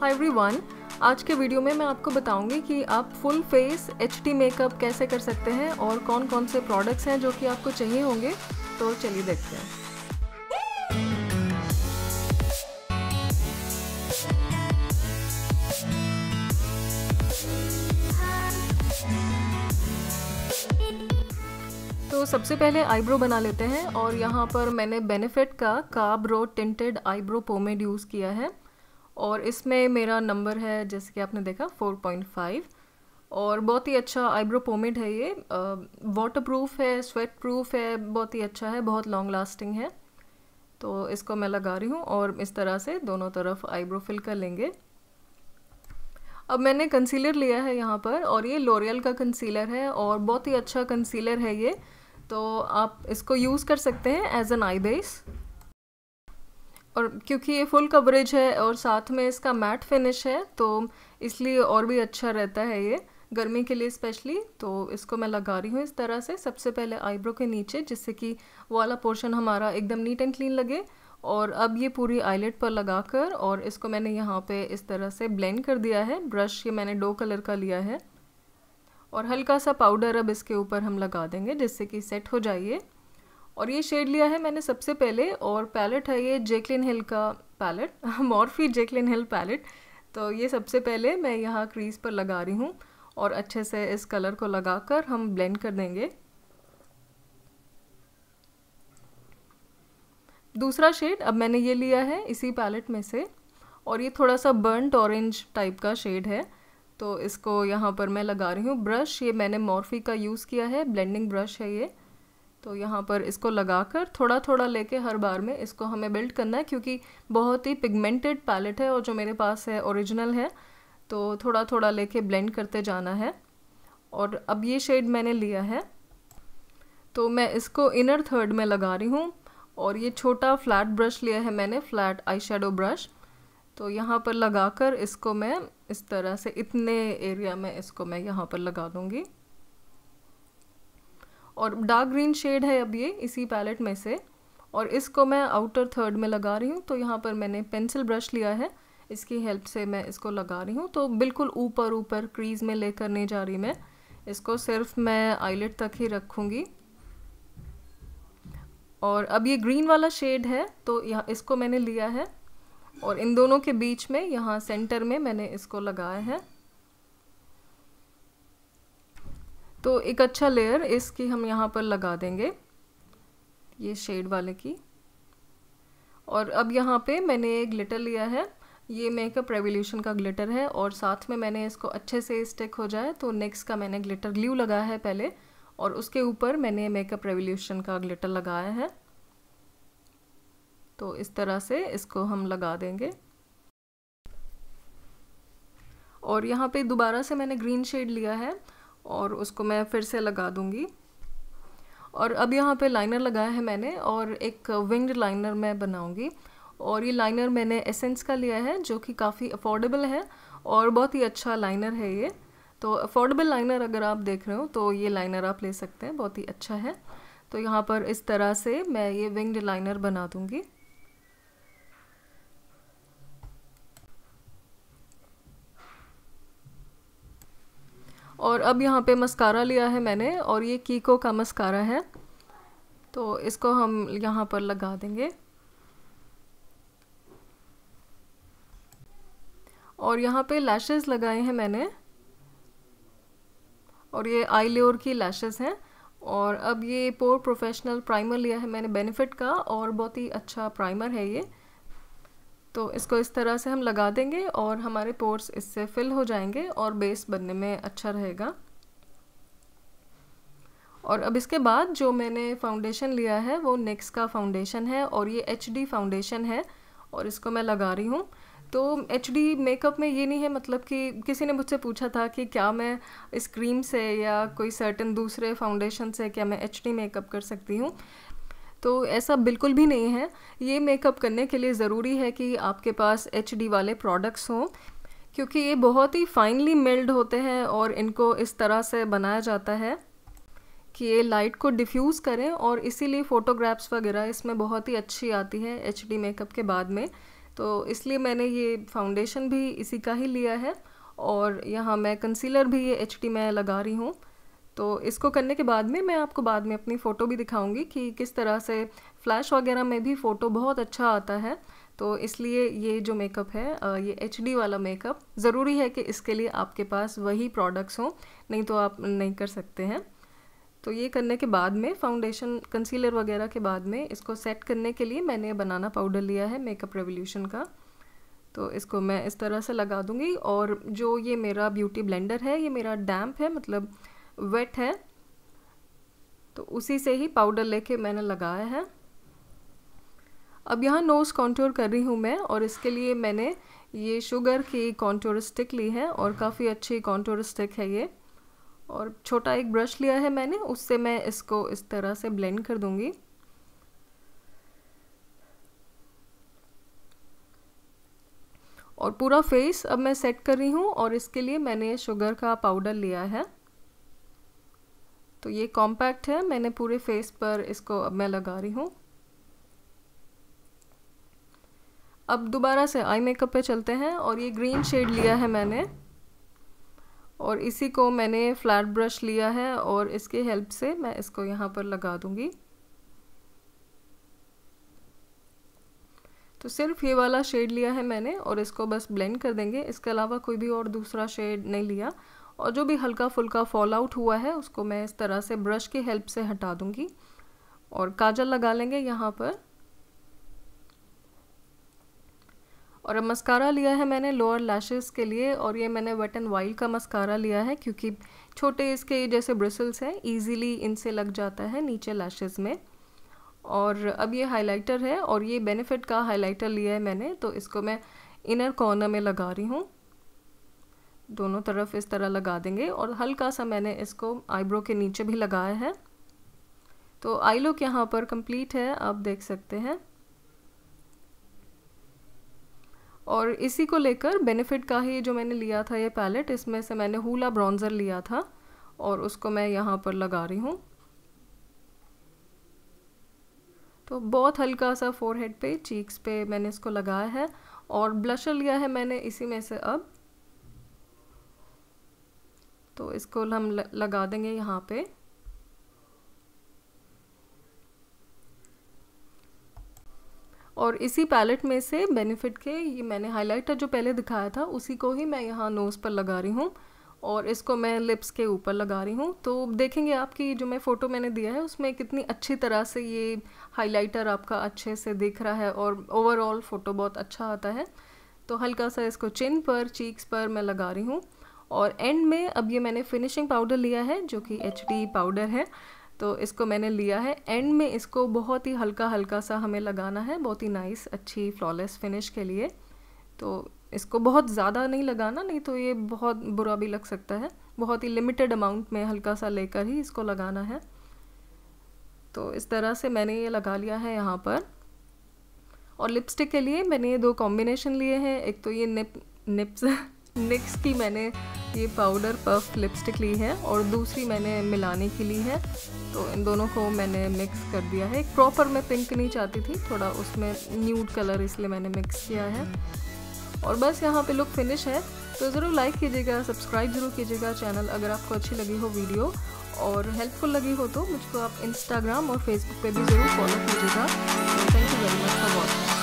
hi everyone आज के video में मैं आपको बताऊंगी कि आप फुल फेस एच मेकअप कैसे कर सकते हैं और कौन कौन से प्रोडक्ट्स हैं जो कि आपको चाहिए होंगे तो चलिए देखते हैं तो सबसे पहले आईब्रो बना लेते हैं और यहाँ पर मैंने बेनिफिट का Kabrow tinted eyebrow pomade use किया है और इसमें मेरा नंबर है जैसे कि आपने देखा 4.5 और बहुत ही अच्छा आईब्रो पोमेड है ये वाटर प्रूफ है स्वेट प्रूफ है बहुत ही अच्छा है बहुत लॉन्ग लास्टिंग है तो इसको मैं लगा रही हूँ और इस तरह से दोनों तरफ आईब्रो फिल कर लेंगे अब मैंने कंसीलर लिया है यहाँ पर और ये लोरियल का कंसीलर है और बहुत ही अच्छा कंसीलर है ये तो आप इसको यूज़ कर सकते हैं एज एन आई बेस और क्योंकि ये फुल कवरेज है और साथ में इसका मैट फिनिश है तो इसलिए और भी अच्छा रहता है ये गर्मी के लिए स्पेशली तो इसको मैं लगा रही हूँ इस तरह से सबसे पहले आईब्रो के नीचे जिससे कि वो वाला पोर्शन हमारा एकदम नीट एंड क्लीन लगे और अब ये पूरी आईलेट पर लगा कर और इसको मैंने यहाँ पे इस तरह से ब्लेंड कर दिया है ब्रश ये मैंने डो कलर का लिया है और हल्का सा पाउडर अब इसके ऊपर हम लगा देंगे जिससे कि सेट हो जाइए और ये शेड लिया है मैंने सबसे पहले और पैलेट है ये जेकलिन हिल का palette Morphe Jaclyn Hill palette तो ये सबसे पहले मैं यहाँ क्रीज पर लगा रही हूँ और अच्छे से इस कलर को लगाकर हम ब्लेंड कर देंगे दूसरा शेड अब मैंने ये लिया है इसी पैलेट में से और ये थोड़ा सा बर्नट ऑरेंज टाइप का शेड है तो इसको यहाँ पर मैं लगा रही हूँ ब्रश ये मैंने मॉर्फी का यूज़ किया है ब्लेंडिंग ब्रश है ये तो यहाँ पर इसको लगाकर थोड़ा थोड़ा लेके हर बार में इसको हमें बिल्ड करना है क्योंकि बहुत ही पिगमेंटेड पैलेट है और जो मेरे पास है ओरिजिनल है तो थोड़ा थोड़ा लेके ब्लेंड करते जाना है और अब ये शेड मैंने लिया है तो मैं इसको इनर थर्ड में लगा रही हूँ और ये छोटा फ्लैट ब्रश लिया है मैंने फ्लैट आई ब्रश तो यहाँ पर लगा इसको मैं इस तरह से इतने एरिया में इसको मैं यहाँ पर लगा दूँगी और डार्क ग्रीन शेड है अब ये इसी पैलेट में से और इसको मैं आउटर थर्ड में लगा रही हूँ तो यहाँ पर मैंने पेंसिल ब्रश लिया है इसकी हेल्प से मैं इसको लगा रही हूँ तो बिल्कुल ऊपर ऊपर क्रीज में लेकर नहीं जा रही मैं इसको सिर्फ मैं आईलेट तक ही रखूँगी और अब ये ग्रीन वाला शेड है तो यहाँ इसको मैंने लिया है और इन दोनों के बीच में यहाँ सेंटर में मैंने इसको लगाया है तो एक अच्छा लेयर इसकी हम यहाँ पर लगा देंगे ये शेड वाले की और अब यहाँ पे मैंने एक ग्लिटर लिया है ये मेकअप रेवोल्यूशन का ग्लिटर है और साथ में मैंने इसको अच्छे से स्टिक हो जाए तो नेक्स्ट का मैंने ग्लिटर ग्ल्यू लगाया है पहले और उसके ऊपर मैंने मेकअप रेवोल्यूशन का ग्लिटर लगाया है तो इस तरह से इसको हम लगा देंगे और यहाँ पे दोबारा से मैंने ग्रीन शेड लिया है और उसको मैं फिर से लगा दूँगी और अब यहाँ पे लाइनर लगाया है मैंने और एक विंग्ड लाइनर मैं बनाऊँगी और ये लाइनर मैंने एसेंस का लिया है जो कि काफ़ी अफोर्डेबल है और बहुत ही अच्छा लाइनर है ये तो अफोर्डेबल लाइनर अगर आप देख रहे हो तो ये लाइनर आप ले सकते हैं बहुत ही अच्छा है तो यहाँ पर इस तरह से मैं ये विंग्ड लाइनर बना दूँगी और अब यहाँ पे मस्कारा लिया है मैंने और ये कीको का मस्कारा है तो इसको हम यहाँ पर लगा देंगे और यहाँ पे लैशेस लगाए हैं मैंने और ये आई लेर की लैशेस हैं और अब ये पोर प्रोफेशनल प्राइमर लिया है मैंने बेनिफिट का और बहुत ही अच्छा प्राइमर है ये तो इसको इस तरह से हम लगा देंगे और हमारे पोर्स इससे फिल हो जाएंगे और बेस बनने में अच्छा रहेगा और अब इसके बाद जो मैंने फाउंडेशन लिया है वो नेक्स का फाउंडेशन है और ये एच फाउंडेशन है और इसको मैं लगा रही हूँ तो एच डी मेकअप में ये नहीं है मतलब कि किसी ने मुझसे पूछा था कि क्या मैं इस क्रीम से या कोई सर्टन दूसरे फाउंडेशन से क्या मैं एच डी मेकअप कर सकती हूँ तो ऐसा बिल्कुल भी नहीं है ये मेकअप करने के लिए ज़रूरी है कि आपके पास एच वाले प्रोडक्ट्स हों क्योंकि ये बहुत ही फाइनली मेल्ड होते हैं और इनको इस तरह से बनाया जाता है कि ये लाइट को डिफ्यूज़ करें और इसीलिए फ़ोटोग्राफ्स वगैरह इसमें बहुत ही अच्छी आती है एच मेकअप के बाद में तो इसलिए मैंने ये फाउंडेशन भी इसी का ही लिया है और यहाँ मैं कंसीलर भी ये एच में लगा रही हूँ तो इसको करने के बाद में मैं आपको बाद में अपनी फ़ोटो भी दिखाऊंगी कि किस तरह से फ़्लैश वगैरह में भी फ़ोटो बहुत अच्छा आता है तो इसलिए ये जो मेकअप है ये एच वाला मेकअप ज़रूरी है कि इसके लिए आपके पास वही प्रोडक्ट्स हों नहीं तो आप नहीं कर सकते हैं तो ये करने के बाद में फाउंडेशन कंसीलर वगैरह के बाद में इसको सेट करने के लिए मैंने बनाना पाउडर लिया है मेकअप रेवोल्यूशन का तो इसको मैं इस तरह से लगा दूंगी और जो ये मेरा ब्यूटी ब्लेंडर है ये मेरा डैम्प है मतलब वेट है तो उसी से ही पाउडर लेके मैंने लगाया है अब यहाँ नोज़ कॉन्टोर कर रही हूँ मैं और इसके लिए मैंने ये शुगर की कॉन्टोर स्टिक ली है और काफ़ी अच्छी कॉन्टोर स्टिक है ये और छोटा एक ब्रश लिया है मैंने उससे मैं इसको इस तरह से ब्लेंड कर दूँगी और पूरा फेस अब मैं सेट कर रही हूँ और इसके लिए मैंने शुगर का पाउडर लिया है तो ये कॉम्पैक्ट है मैंने पूरे फेस पर इसको अब मैं लगा रही हूँ अब दोबारा से आई मेकअप पे चलते हैं और ये ग्रीन शेड लिया है मैंने और इसी को मैंने फ्लैट ब्रश लिया है और इसके हेल्प से मैं इसको यहाँ पर लगा दूँगी तो सिर्फ ये वाला शेड लिया है मैंने और इसको बस ब्लेंड कर देंगे इसके अलावा कोई भी और दूसरा शेड नहीं लिया और जो भी हल्का फुल्का फॉल आउट हुआ है उसको मैं इस तरह से ब्रश की हेल्प से हटा दूँगी और काजल लगा लेंगे यहाँ पर और अब मस्कारा लिया है मैंने लोअर लैशेस के लिए और ये मैंने वेट एंड वाइल्ड का मस्कारा लिया है क्योंकि छोटे इसके जैसे ब्रिसल्स हैं इजीली इनसे लग जाता है नीचे लैशेस में और अब ये हाइलाइटर है और ये बेनिफिट का हाइलाइटर लिया है मैंने तो इसको मैं इनर कॉर्नर में लगा रही हूँ दोनों तरफ इस तरह लगा देंगे और हल्का सा मैंने इसको आईब्रो के नीचे भी लगाया है तो आई लुक यहाँ पर कंप्लीट है आप देख सकते हैं और इसी को लेकर बेनिफिट का ही जो मैंने लिया था ये पैलेट इसमें से मैंने हुला ब्रॉन्ज़र लिया था और उसको मैं यहाँ पर लगा रही हूँ तो बहुत हल्का सा फोरहेड पे चीक्स पे मैंने इसको लगाया है और ब्लशर लिया है मैंने इसी में से अब तो इसको हम लगा देंगे यहाँ पे और इसी पैलेट में से बेनिफिट के ये मैंने हाईलाइटर जो पहले दिखाया था उसी को ही मैं यहाँ नोज़ पर लगा रही हूँ और इसको मैं लिप्स के ऊपर लगा रही हूँ तो देखेंगे आप कि जो मैं फ़ोटो मैंने दिया है उसमें कितनी अच्छी तरह से ये हाइलाइटर आपका अच्छे से दिख रहा है और ओवरऑल फ़ोटो बहुत अच्छा आता है तो हल्का सा इसको चिन पर चीक्स पर मैं लगा रही हूँ और एंड में अब ये मैंने फिनिशिंग पाउडर लिया है जो कि एच पाउडर है तो इसको मैंने लिया है एंड में इसको बहुत ही हल्का हल्का सा हमें लगाना है बहुत ही नाइस अच्छी फ्लॉलेस फिनिश के लिए तो इसको बहुत ज़्यादा नहीं लगाना नहीं तो ये बहुत बुरा भी लग सकता है बहुत ही लिमिटेड अमाउंट में हल्का सा लेकर ही इसको लगाना है तो इस तरह से मैंने ये लगा लिया है यहाँ पर और लिपस्टिक के लिए मैंने ये दो कॉम्बिनेशन लिए हैं एक तो ये निप निप्स नेक्स्ट की मैंने ये पाउडर पफ लिपस्टिक ली है और दूसरी मैंने मिलाने की ली है तो इन दोनों को मैंने मिक्स कर दिया है एक प्रॉपर मैं पिंक नहीं चाहती थी थोड़ा उसमें न्यूड कलर इसलिए मैंने मिक्स किया है और बस यहाँ पे लुक फिनिश है तो ज़रूर लाइक कीजिएगा सब्सक्राइब ज़रूर कीजिएगा चैनल अगर आपको अच्छी लगी हो वीडियो और हेल्पफुल लगी हो तो मुझको आप इंस्टाग्राम और फेसबुक पे भी ज़रूर फॉलो कीजिएगा thank you very much for watching